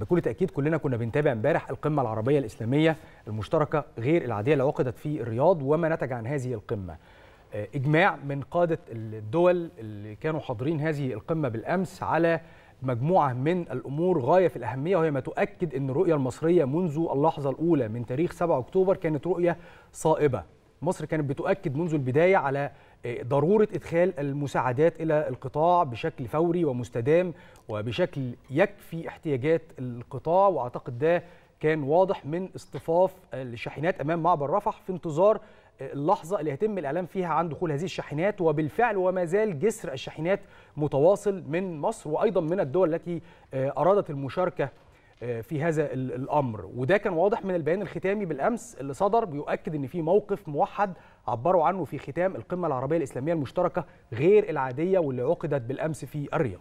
بكل تاكيد كلنا كنا بنتابع امبارح القمه العربيه الاسلاميه المشتركه غير العاديه اللي عقدت في الرياض وما نتج عن هذه القمه آه، اجماع من قاده الدول اللي كانوا حاضرين هذه القمه بالامس على مجموعه من الامور غايه في الاهميه وهي ما تؤكد ان الرؤيه المصريه منذ اللحظه الاولى من تاريخ 7 اكتوبر كانت رؤيه صائبه مصر كانت بتؤكد منذ البداية على آه، ضرورة إدخال المساعدات إلى القطاع بشكل فوري ومستدام وبشكل يكفي احتياجات القطاع وأعتقد ده كان واضح من اصطفاف الشاحنات أمام معبر رفح في انتظار آه، اللحظة اللي هيتم الإعلام فيها عن دخول هذه الشاحنات وبالفعل وما زال جسر الشاحنات متواصل من مصر وأيضا من الدول التي آه، أرادت المشاركة آه، في هذا الامر وده كان واضح من البيان الختامي بالامس اللي صدر بيؤكد ان في موقف موحد عبروا عنه في ختام القمه العربيه الاسلاميه المشتركه غير العاديه واللي عقدت بالامس في الرياض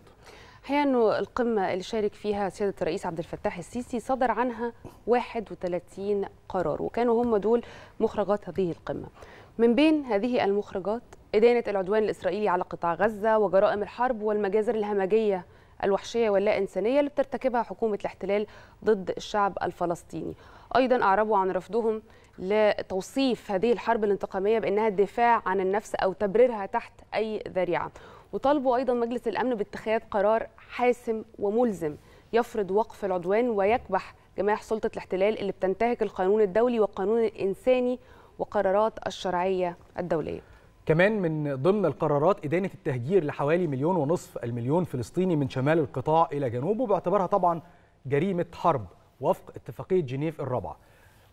الحقيقه انه القمه اللي شارك فيها سياده الرئيس عبد الفتاح السيسي صدر عنها 31 قرار وكانوا هم دول مخرجات هذه القمه من بين هذه المخرجات إدانة العدوان الإسرائيلي على قطاع غزة وجرائم الحرب والمجازر الهمجية الوحشية واللا إنسانية اللي بترتكبها حكومة الاحتلال ضد الشعب الفلسطيني أيضا أعربوا عن رفضهم لتوصيف هذه الحرب الانتقامية بأنها الدفاع عن النفس أو تبريرها تحت أي ذريعة وطالبوا أيضا مجلس الأمن باتخاذ قرار حاسم وملزم يفرض وقف العدوان ويكبح جماح سلطة الاحتلال اللي بتنتهك القانون الدولي والقانون الإنساني وقرارات الشرعية الدولية كمان من ضمن القرارات إدانة التهجير لحوالي مليون ونصف المليون فلسطيني من شمال القطاع إلى جنوبه باعتبارها طبعا جريمة حرب وفق اتفاقية جنيف الرابعة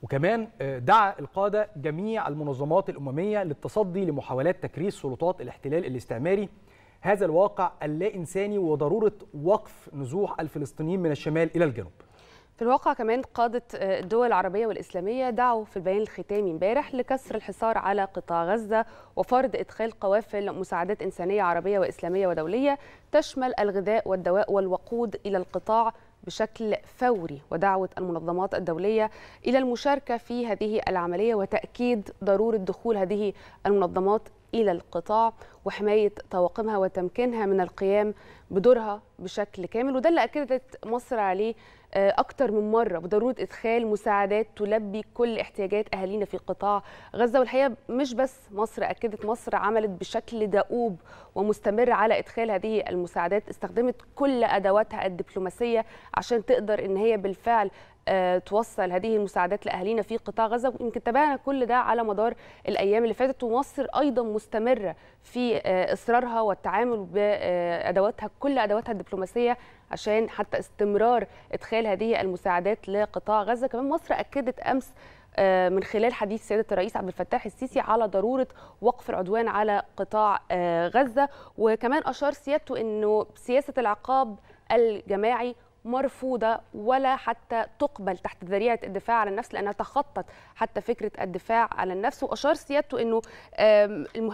وكمان آه، دعا القادة جميع المنظمات الأممية للتصدي لمحاولات تكريس سلطات الاحتلال الاستعماري هذا الواقع اللا إنساني وضرورة وقف نزوح الفلسطينيين من الشمال إلى الجنوب في الواقع كمان قادة آه، الدول العربية والإسلامية دعوا في البيان الختامي امبارح لكسر الحصار على قطاع غزة وفرض إدخال قوافل مساعدات إنسانية عربية وإسلامية ودولية تشمل الغذاء والدواء والوقود إلى القطاع بشكل فوري ودعوة المنظمات الدولية إلى المشاركة في هذه العملية وتأكيد ضرورة دخول هذه المنظمات إلى القطاع وحماية طواقمها وتمكينها من القيام بدورها بشكل كامل وده اللي أكدت مصر عليه آه، أكتر من مرة بضرورة إدخال مساعدات تلبي كل احتياجات أهالينا في قطاع غزة والحقيقة مش بس مصر أكدت مصر عملت بشكل دؤوب ومستمر على إدخال هذه المساعدات استخدمت كل أدواتها الدبلوماسية عشان تقدر إن هي بالفعل آه، توصل هذه المساعدات لاهالينا في قطاع غزه ويمكن تابعنا كل ده على مدار الايام اللي فاتت ومصر ايضا مستمره في آه، اصرارها والتعامل بادواتها كل ادواتها الدبلوماسيه عشان حتى استمرار ادخال هذه المساعدات لقطاع غزه كمان مصر اكدت امس آه، من خلال حديث سيادة الرئيس عبد الفتاح السيسي على ضرورة وقف العدوان على قطاع آه، غزة وكمان أشار سيادته أنه سياسة العقاب الجماعي مرفوضة ولا حتى تقبل تحت ذريعة الدفاع عن النفس لأنها تخطت حتى فكرة الدفاع عن النفس وأشار سيادته أنه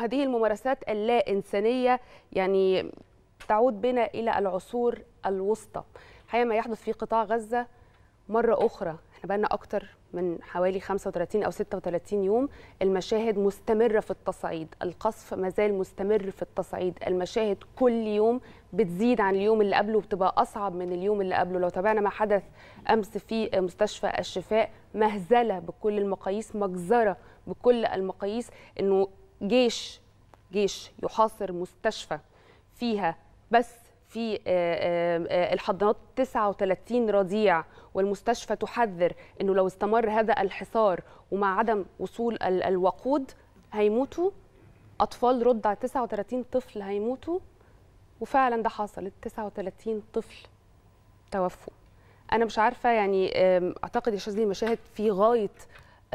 هذه الممارسات اللا إنسانية يعني تعود بنا إلى العصور الوسطى الحقيقة ما يحدث في قطاع غزة مرة أخرى احنا لنا أكتر من حوالي 35 أو 36 يوم المشاهد مستمرة في التصعيد القصف مازال مستمر في التصعيد المشاهد كل يوم بتزيد عن اليوم اللي قبله وبتبقى أصعب من اليوم اللي قبله لو تابعنا ما حدث أمس في مستشفى الشفاء مهزلة بكل المقاييس مجزرة بكل المقاييس أنه جيش جيش يحاصر مستشفى فيها بس في آه، آه، آه، الحضانات 39 رضيع والمستشفى تحذر انه لو استمر هذا الحصار ومع عدم وصول الوقود هيموتوا اطفال رضع 39 طفل هيموتوا وفعلا ده حصل 39 طفل توفوا انا مش عارفه يعني اعتقد يا شاذلي مشاهد في غايه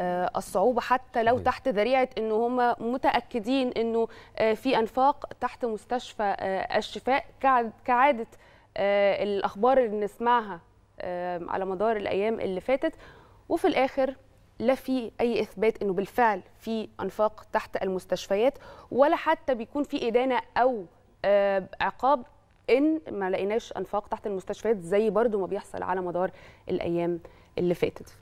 آه، الصعوبه حتى لو تحت ذريعه ان هم متاكدين انه آه، في انفاق تحت مستشفى آه، الشفاء كعاده الاخبار اللي نسمعها على مدار الايام اللي فاتت وفي الاخر لا في اي اثبات انه بالفعل في انفاق تحت المستشفيات ولا حتى بيكون في ادانه او عقاب ان ما لقيناش انفاق تحت المستشفيات زي برضو ما بيحصل على مدار الايام اللي فاتت